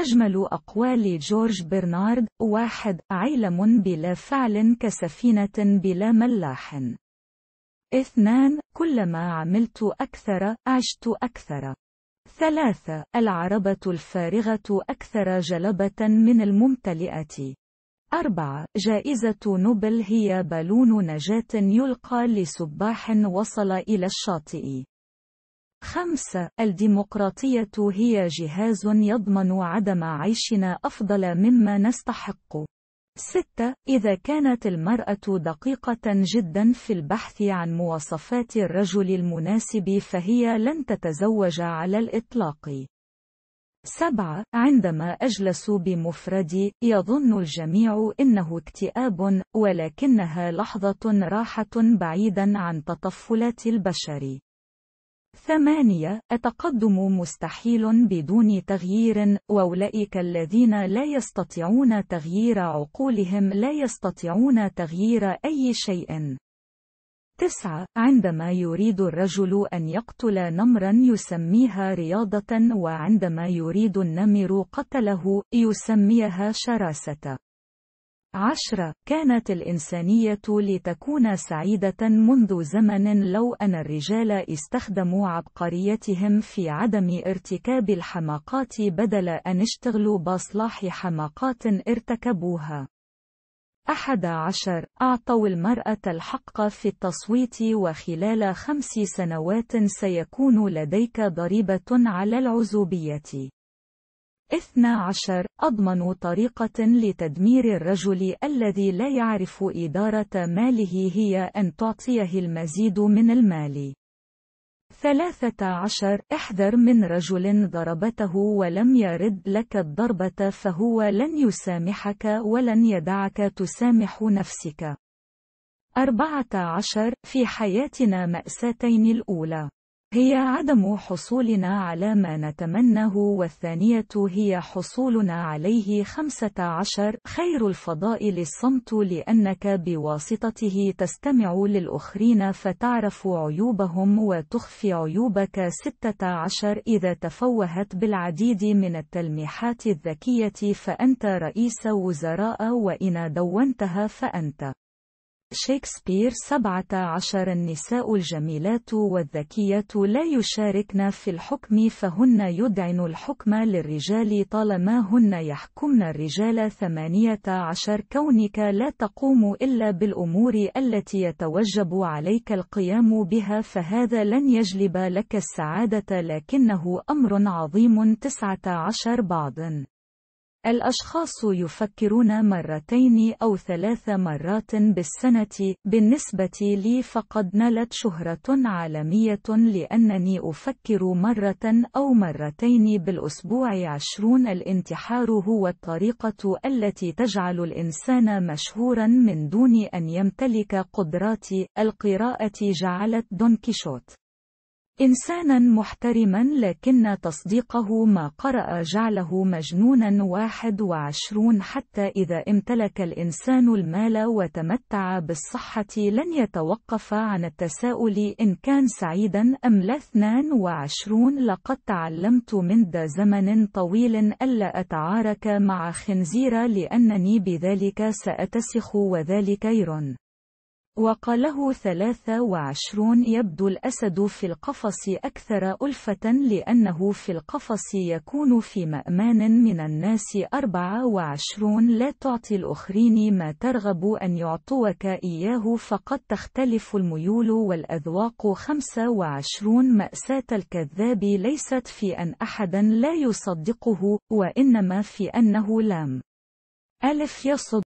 أجمل أقوال جورج برنارد واحد عيلم بلا فعل كسفينة بلا ملاح اثنان كلما عملت أكثر عشت أكثر ثلاثة العربة الفارغة أكثر جلبة من الممتلئة أربعة جائزة نوبل هي بالون نجاة يلقى لسباح وصل إلى الشاطئ 5. الديمقراطية هي جهاز يضمن عدم عيشنا أفضل مما نستحق. 6. إذا كانت المرأة دقيقة جدا في البحث عن مواصفات الرجل المناسب فهي لن تتزوج على الإطلاق. 7. عندما أجلس بمفردي يظن الجميع إنه اكتئاب ولكنها لحظة راحة بعيدا عن تطفلات البشر ثمانية التقدم مستحيل بدون تغيير وأولئك الذين لا يستطيعون تغيير عقولهم لا يستطيعون تغيير أي شيء تسعة عندما يريد الرجل أن يقتل نمرا يسميها رياضة وعندما يريد النمر قتله يسميها شراسة عشرة كانت الإنسانية لتكون سعيدة منذ زمن لو أن الرجال استخدموا عبقريتهم في عدم ارتكاب الحماقات بدل أن اشتغلوا بإصلاح حماقات ارتكبوها. أحد عشر أعطوا المرأة الحق في التصويت وخلال خمس سنوات سيكون لديك ضريبة على العزوبية. 12 أضمن طريقة لتدمير الرجل الذي لا يعرف إدارة ماله هي أن تعطيه المزيد من المال. 13 احذر من رجل ضربته ولم يرد لك الضربة فهو لن يسامحك ولن يدعك تسامح نفسك. 14 في حياتنا مأساتين الأولى هي عدم حصولنا على ما نتمناه والثانية هي حصولنا عليه 15 خير الفضائل الصمت لأنك بواسطته تستمع للأخرين فتعرف عيوبهم وتخفي عيوبك 16 إذا تفوهت بالعديد من التلميحات الذكية فأنت رئيس وزراء وإن دونتها فأنت شكسبير سبعة عشر النساء الجميلات والذكيات لا يشاركن في الحكم فهن يدعن الحكم للرجال طالما هن يحكمن الرجال ثمانية عشر كونك لا تقوم إلا بالأمور التي يتوجب عليك القيام بها فهذا لن يجلب لك السعادة لكنه أمر عظيم تسعة عشر بعض الأشخاص يفكرون مرتين أو ثلاث مرات بالسنة، بالنسبة لي فقد نلت شهرة عالمية لأنني أفكر مرة أو مرتين بالأسبوع عشرون الانتحار هو الطريقة التي تجعل الإنسان مشهورا من دون أن يمتلك قدرات القراءة جعلت دون كيشوت إنسانا محترما لكن تصديقه ما قرأ جعله مجنونا واحد وعشرون حتى إذا امتلك الإنسان المال وتمتع بالصحة لن يتوقف عن التساؤل إن كان سعيدا أم لا اثنان وعشرون لقد تعلمت منذ زمن طويل ألا أتعارك مع خنزير لأنني بذلك سأتسخ وذلك يرن وقاله 23 يبدو الأسد في القفص أكثر ألفة لأنه في القفص يكون في مأمان من الناس 24 لا تعطي الأخرين ما ترغب أن يعطوك إياه فقد تختلف الميول والأذواق 25 مأساة الكذاب ليست في أن أحدا لا يصدقه وإنما في أنه لم ألف يصد